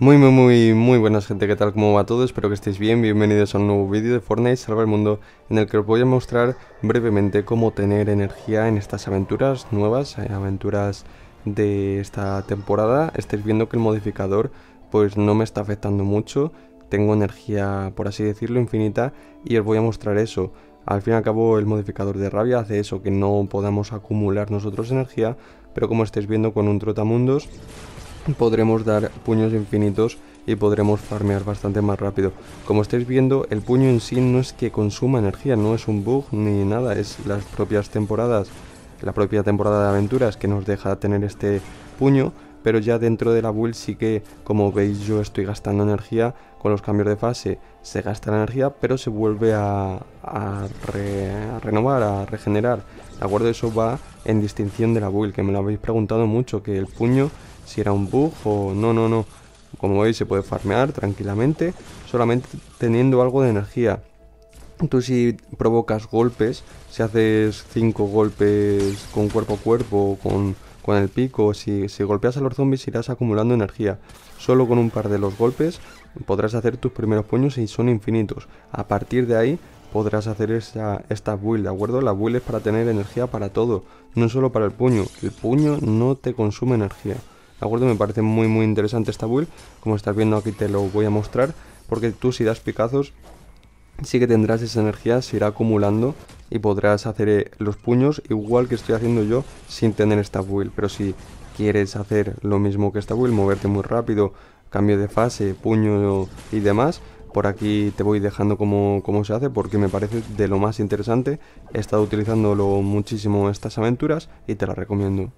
Muy, muy, muy, muy buenas gente, ¿qué tal? ¿Cómo va todo? Espero que estéis bien, bienvenidos a un nuevo vídeo de Fortnite Salva el Mundo en el que os voy a mostrar brevemente cómo tener energía en estas aventuras nuevas, eh, aventuras de esta temporada. Estéis viendo que el modificador pues no me está afectando mucho, tengo energía, por así decirlo, infinita y os voy a mostrar eso. Al fin y al cabo el modificador de rabia hace eso, que no podamos acumular nosotros energía, pero como estáis viendo con un trotamundos podremos dar puños infinitos y podremos farmear bastante más rápido. Como estáis viendo, el puño en sí no es que consuma energía, no es un bug ni nada, es las propias temporadas, la propia temporada de aventuras que nos deja tener este puño, pero ya dentro de la build sí que, como veis, yo estoy gastando energía con los cambios de fase. Se gasta la energía, pero se vuelve a, renovar, a regenerar. De acuerdo, eso va en distinción de la build, que me lo habéis preguntado mucho, que el puño si era un bug o no, no, no. Como veis se puede farmear tranquilamente, solamente teniendo algo de energía. Tú si provocas golpes, si haces 5 golpes con cuerpo a cuerpo, con, el pico, si, golpeas a los zombies irás acumulando energía. Solo con un par de los golpes podrás hacer tus primeros puños y son infinitos. A partir de ahí podrás hacer esta, esta build, ¿de acuerdo? La build es para tener energía para todo, no solo para el puño. El puño no te consume energía acuerdo? Me parece muy muy interesante esta build, como estás viendo aquí te lo voy a mostrar, porque tú si das picazos sí que tendrás esa energía, se irá acumulando y podrás hacer eh, los puños igual que estoy haciendo yo sin tener esta build, pero si quieres hacer lo mismo que esta build, moverte muy rápido, cambio de fase, puño y demás, por aquí te voy dejando cómo, cómo, se hace porque me parece de lo más interesante. He estado utilizándolo muchísimo estas aventuras y te las recomiendo.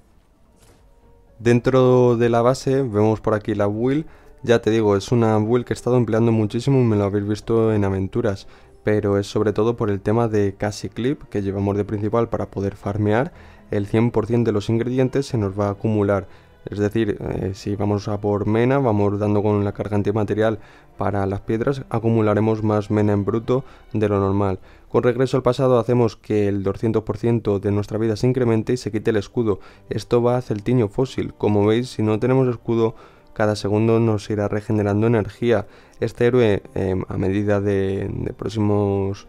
Dentro de la base vemos por aquí la build, ya te digo, es una build que he estado empleando muchísimo, y me lo habéis visto en aventuras, pero es sobre todo por el tema de casi clip que llevamos de principal para poder farmear, el 100% de los ingredientes se nos va a acumular es decir, eh, si vamos a por mena, vamos dando con la carga antimaterial para las piedras, acumularemos más mena en bruto de lo normal. Con regreso al pasado hacemos que el 200% de nuestra vida se incremente y se quite el escudo. Esto va a tiño Fósil. Como veis, si no tenemos escudo, cada segundo nos irá regenerando energía. Este héroe, eh, a medida de, de próximos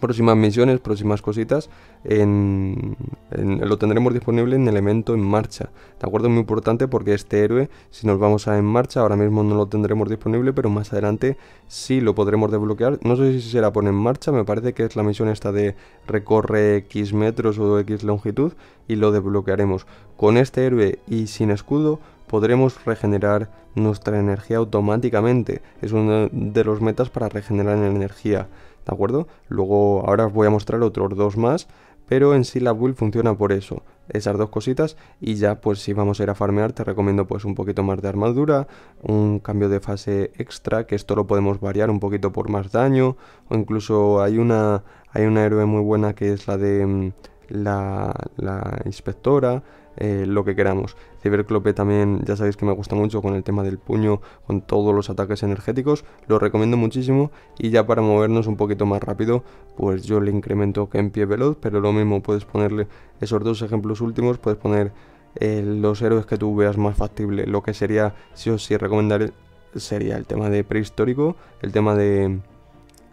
próximas misiones, próximas cositas, lo tendremos disponible en Elemento en Marcha. ¿De acuerdo? es Muy importante porque este héroe, si nos vamos a En Marcha, ahora mismo no lo tendremos disponible, pero más adelante sí lo podremos desbloquear. No sé si se la pone En Marcha, me parece que es la misión esta de recorre X metros o X longitud y lo desbloquearemos. Con este héroe y sin escudo podremos regenerar nuestra energía automáticamente. Es uno de los metas para regenerar energía acuerdo? Luego ahora os voy a mostrar otros dos más, pero en sí la build funciona por eso, esas dos cositas y ya pues si vamos a ir a farmear te recomiendo pues un poquito más de armadura, un cambio de fase extra, que esto lo podemos variar un poquito por más daño o incluso hay una, hay una héroe muy buena que es la de mm, la, la inspectora eh, lo que queramos. Cyberclope también, ya sabéis que me gusta mucho con el tema del puño, con todos los ataques energéticos, lo recomiendo muchísimo y ya para movernos un poquito más rápido, pues yo le incremento que en pie veloz, pero lo mismo puedes ponerle esos dos ejemplos últimos, puedes poner eh, los héroes que tú veas más factible, lo que sería, si o sí recomendaré, sería el tema de prehistórico, el tema de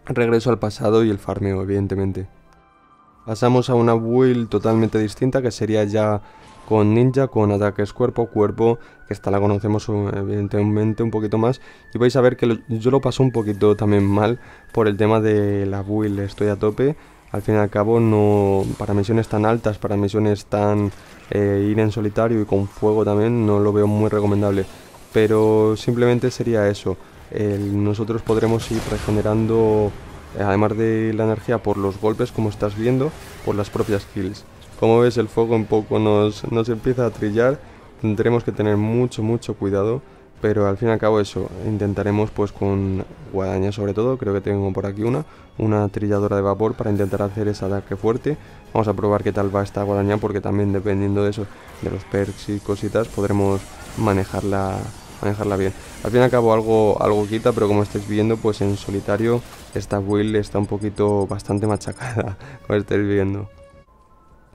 regreso al pasado y el farmeo, evidentemente. Pasamos a una build totalmente distinta que sería ya con Ninja, con ataques cuerpo a cuerpo, que esta la conocemos eh, evidentemente un poquito más. Y vais a ver que yo lo paso un poquito también mal por el tema de la build, estoy a tope. Al fin y al cabo, no para misiones tan altas, para misiones tan eh, ir en solitario y con fuego también, no lo veo muy recomendable. Pero simplemente sería eso. nosotros podremos ir regenerando eh, además de la energía por los golpes como estás viendo, por las propias kills. Como ves el fuego un poco nos, empieza a trillar, tendremos que tener mucho mucho cuidado, pero al fin y al cabo eso, intentaremos pues con guadaña sobre todo, creo que tengo por aquí una, una trilladora de vapor para intentar hacer ese ataque fuerte. Vamos a probar qué tal va esta guadaña porque también dependiendo de eso, de los perks y cositas, podremos manejarla manejarla bien. Al fin y al cabo algo, algo quita, pero como estáis viendo, pues en solitario esta build está un poquito bastante machacada, como estáis viendo.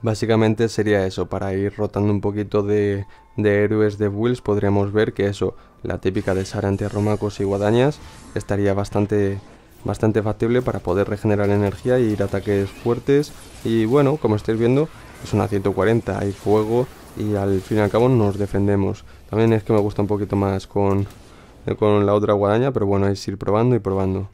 Básicamente sería eso, para ir rotando un poquito de, héroes de Wills podríamos ver que eso, la típica de Sara ante Romacos y Guadañas, estaría bastante, bastante factible para poder regenerar energía y ir ataques fuertes. Y bueno, como estáis viendo, es una 140, hay fuego y al fin y al cabo nos defendemos. También es que me gusta un poquito más con, con la otra guadaña, pero bueno, es ir probando y probando.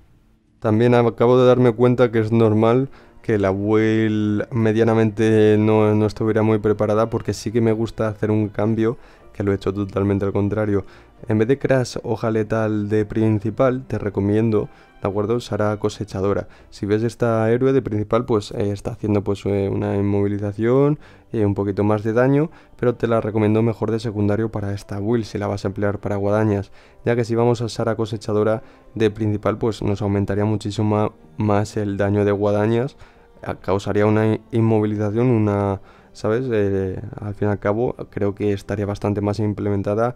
También acabo de darme cuenta que es normal que la web medianamente no, no estuviera muy preparada porque sí que me gusta hacer un cambio que lo he hecho totalmente al contrario en vez de Crash hoja letal de principal, te recomiendo, ¿de acuerdo? Usar cosechadora. Si ves esta héroe de principal, pues eh, está haciendo pues eh, una inmovilización, y eh, un poquito más de daño, pero te la recomiendo mejor de secundario para esta Will si la vas a emplear para guadañas, ya que si vamos a usar cosechadora de principal, pues nos aumentaría muchísimo más el daño de guadañas, causaría una inmovilización, una... ¿Sabes? al fin y al cabo, creo que estaría bastante más implementada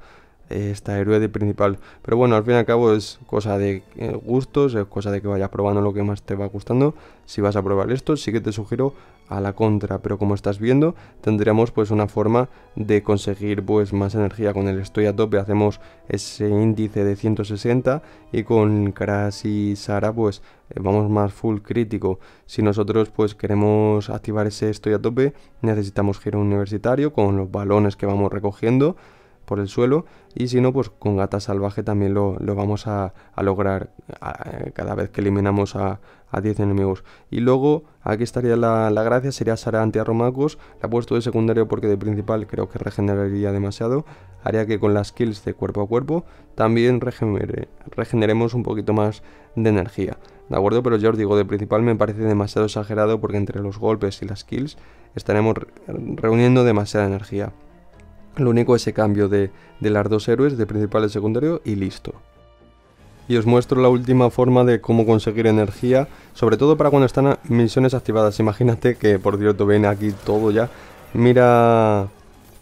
esta de principal. Pero bueno, al fin y al cabo es cosa de eh, gustos, es cosa de que vayas probando lo que más te va gustando. Si vas a probar esto, sí que te sugiero a la contra, pero como estás viendo, tendríamos pues una forma de conseguir pues más energía con el estoy a tope, hacemos ese índice de 160 y con Crash y Sara pues eh, vamos más full crítico. Si nosotros pues queremos activar ese estoy a tope, necesitamos giro universitario con los balones que vamos recogiendo por el suelo y si no pues con gata salvaje también lo, vamos a, lograr eh, cada vez que eliminamos a, 10 enemigos y luego aquí estaría la, gracia sería Sara antiarromacos la he puesto de secundario porque de principal creo que regeneraría demasiado haría que con las kills de cuerpo a cuerpo también regeneremos un poquito más de energía de acuerdo pero yo os digo de principal me parece demasiado exagerado porque entre los golpes y las kills estaremos reuniendo demasiada energía lo único es ese cambio de, de las dos héroes, de principal y secundario, y listo. Y os muestro la última forma de cómo conseguir energía, sobre todo para cuando están misiones activadas. Imagínate que, por cierto, ven aquí todo ya. Mira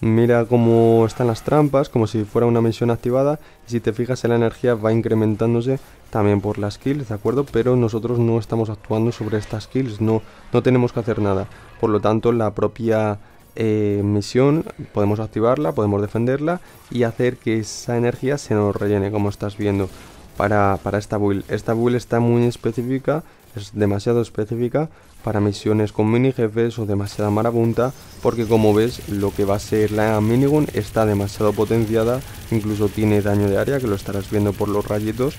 mira cómo están las trampas, como si fuera una misión activada, y si te fijas en la energía va incrementándose también por las kills, ¿de acuerdo? Pero nosotros no estamos actuando sobre estas kills, no, no tenemos que hacer nada. Por lo tanto, la propia eh, misión podemos activarla, podemos defenderla y hacer que esa energía se nos rellene, como estás viendo, para, para esta build. Esta build está muy específica, es demasiado específica para misiones con mini jefes o demasiada marabunta, porque como ves, lo que va a ser la minigun está demasiado potenciada, incluso tiene daño de área, que lo estarás viendo por los rayitos,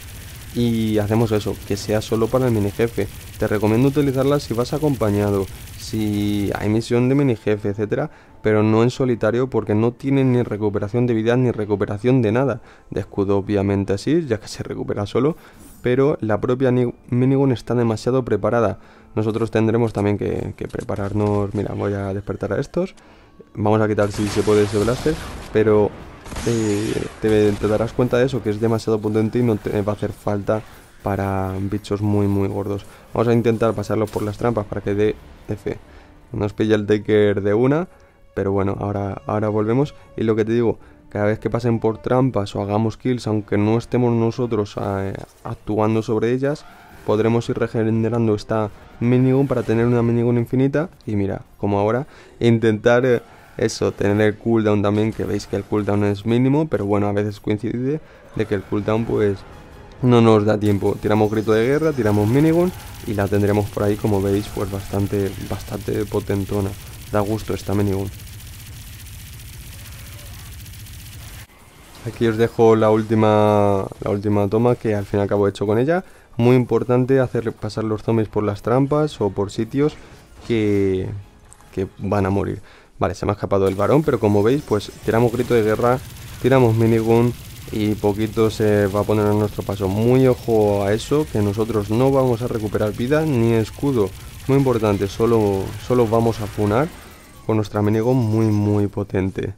y hacemos eso, que sea solo para el mini jefe. Te recomiendo utilizarla si vas acompañado, si hay misión de mini jefe, etcétera, pero no en solitario porque no tienen ni recuperación de vida ni recuperación de nada. De escudo obviamente así, ya que se recupera solo, pero la propia minigun está demasiado preparada. Nosotros tendremos también que, prepararnos... Mira, voy a despertar a estos. Vamos a quitar si se puede ese blaster, pero eh, te, te, darás cuenta de eso, que es demasiado potente y no te va a hacer falta para bichos muy muy gordos. Vamos a intentar pasarlo por las trampas para que dé F. Nos pilla el taker de una, pero bueno, ahora, ahora volvemos. Y lo que te digo, cada vez que pasen por trampas o hagamos kills, aunque no estemos nosotros eh, actuando sobre ellas, podremos ir regenerando esta minigun para tener una minigun infinita. Y mira, como ahora, intentar... Eh, eso, tener el cooldown también, que veis que el cooldown es mínimo, pero bueno, a veces coincide de que el cooldown pues no nos da tiempo. Tiramos grito de guerra, tiramos minigun y la tendremos por ahí, como veis, pues bastante, bastante potentona. Da gusto esta minigun. Aquí os dejo la última, la última toma que al fin y al cabo he hecho con ella. Muy importante hacer pasar los zombies por las trampas o por sitios que, que van a morir. Vale, se me ha escapado el varón, pero como veis, pues tiramos grito de guerra, tiramos minigun, y poquito se va a poner en nuestro paso. Muy ojo a eso, que nosotros no vamos a recuperar vida ni escudo. Muy importante, solo, solo vamos a funar con nuestro minigun muy muy potente.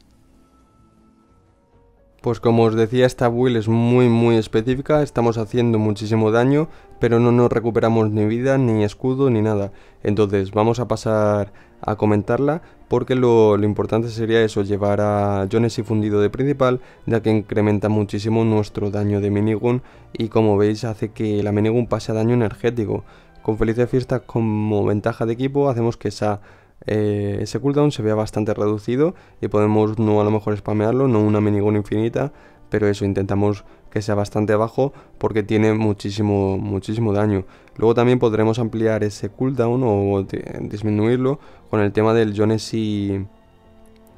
Pues como os decía, esta build es muy muy específica, estamos haciendo muchísimo daño, pero no nos recuperamos ni vida, ni escudo, ni nada. Entonces vamos a pasar a comentarla porque lo, importante sería eso, llevar a Jones y fundido de principal, ya que incrementa muchísimo nuestro daño de minigun y como veis hace que la minigun pase a daño energético. Con Felices Fiesta como ventaja de equipo hacemos que esa, eh, ese cooldown se vea bastante reducido y podemos no a lo mejor spamearlo, no una minigun infinita, pero eso intentamos que sea bastante bajo porque tiene muchísimo, muchísimo daño. Luego también podremos ampliar ese cooldown o disminuirlo con el tema del y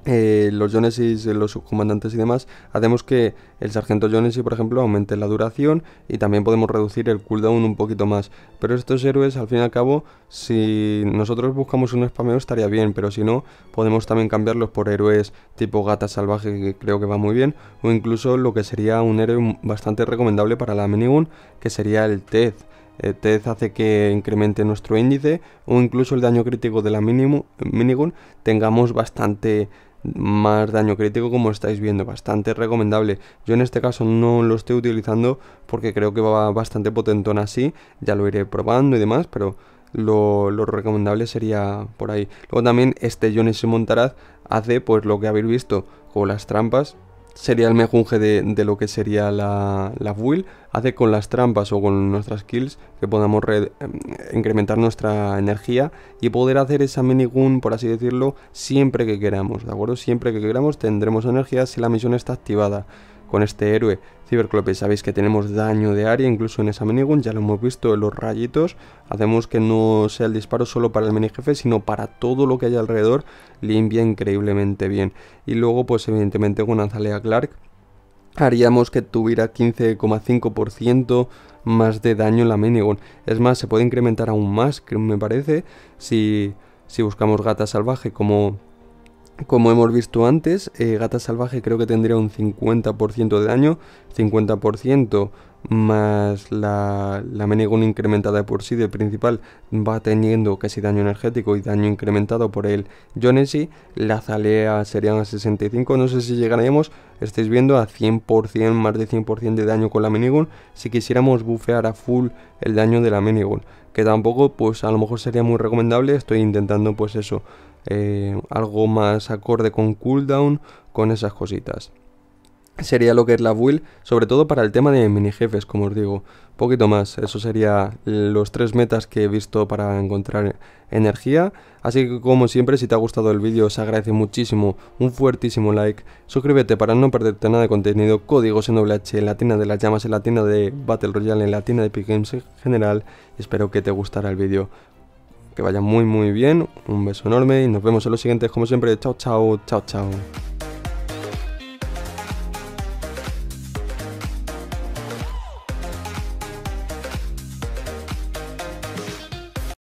eh, los Jonesis, eh, los subcomandantes y demás, hacemos que el sargento Jonesy por ejemplo, aumente la duración y también podemos reducir el cooldown un poquito más. Pero estos héroes, al fin y al cabo, si nosotros buscamos un spameo estaría bien, pero si no, podemos también cambiarlos por héroes tipo gata salvaje, que creo que va muy bien, o incluso lo que sería un héroe bastante recomendable para la minigun, que sería el Ted eh, Ted hace que incremente nuestro índice o incluso el daño crítico de la minigun tengamos bastante más daño crítico como estáis viendo, bastante recomendable. Yo en este caso no lo estoy utilizando porque creo que va bastante potentón así, ya lo iré probando y demás, pero lo, recomendable sería por ahí. Luego también este Jones Montaraz hace pues lo que habéis visto con las trampas, sería el mejunje de, lo que sería la, la, build, hace con las trampas o con nuestras kills que podamos em, incrementar nuestra energía y poder hacer esa minigun, por así decirlo, siempre que queramos, ¿de acuerdo? Siempre que queramos tendremos energía si la misión está activada con este héroe Ciberclope. Sabéis que tenemos daño de área, incluso en esa minigun, ya lo hemos visto en los rayitos. Hacemos que no sea el disparo solo para el jefe, sino para todo lo que hay alrededor, limpia increíblemente bien. Y luego, pues evidentemente con Azalea Clark, haríamos que tuviera 15,5% más de daño en la minigun. Es más, se puede incrementar aún más, me parece, si, si buscamos gata salvaje como como hemos visto antes, eh, Gata Salvaje creo que tendría un 50% de daño, 50% más la, la incrementada de por sí de principal va teniendo casi daño energético y daño incrementado por el Jonesy, la Zalea sería un 65, no sé si llegaremos, estáis viendo a 100%, más de 100% de daño con la minigun, si quisiéramos bufear a full el daño de la minigun, que tampoco pues a lo mejor sería muy recomendable, estoy intentando pues eso, eh, algo más acorde con cooldown, con esas cositas. Sería lo que es la build, sobre todo para el tema de mini jefes, como os digo, poquito más. Eso sería los tres metas que he visto para encontrar energía. Así que como siempre, si te ha gustado el vídeo, os agradece muchísimo un fuertísimo like. Suscríbete para no perderte nada de contenido, códigos en WH, en la tienda de las llamas, en la tienda de Battle Royale, en la tienda de Epic Games en general. espero que te gustara el vídeo que vaya muy muy bien, un beso enorme y nos vemos en los siguientes como siempre, chao chao, chao chao.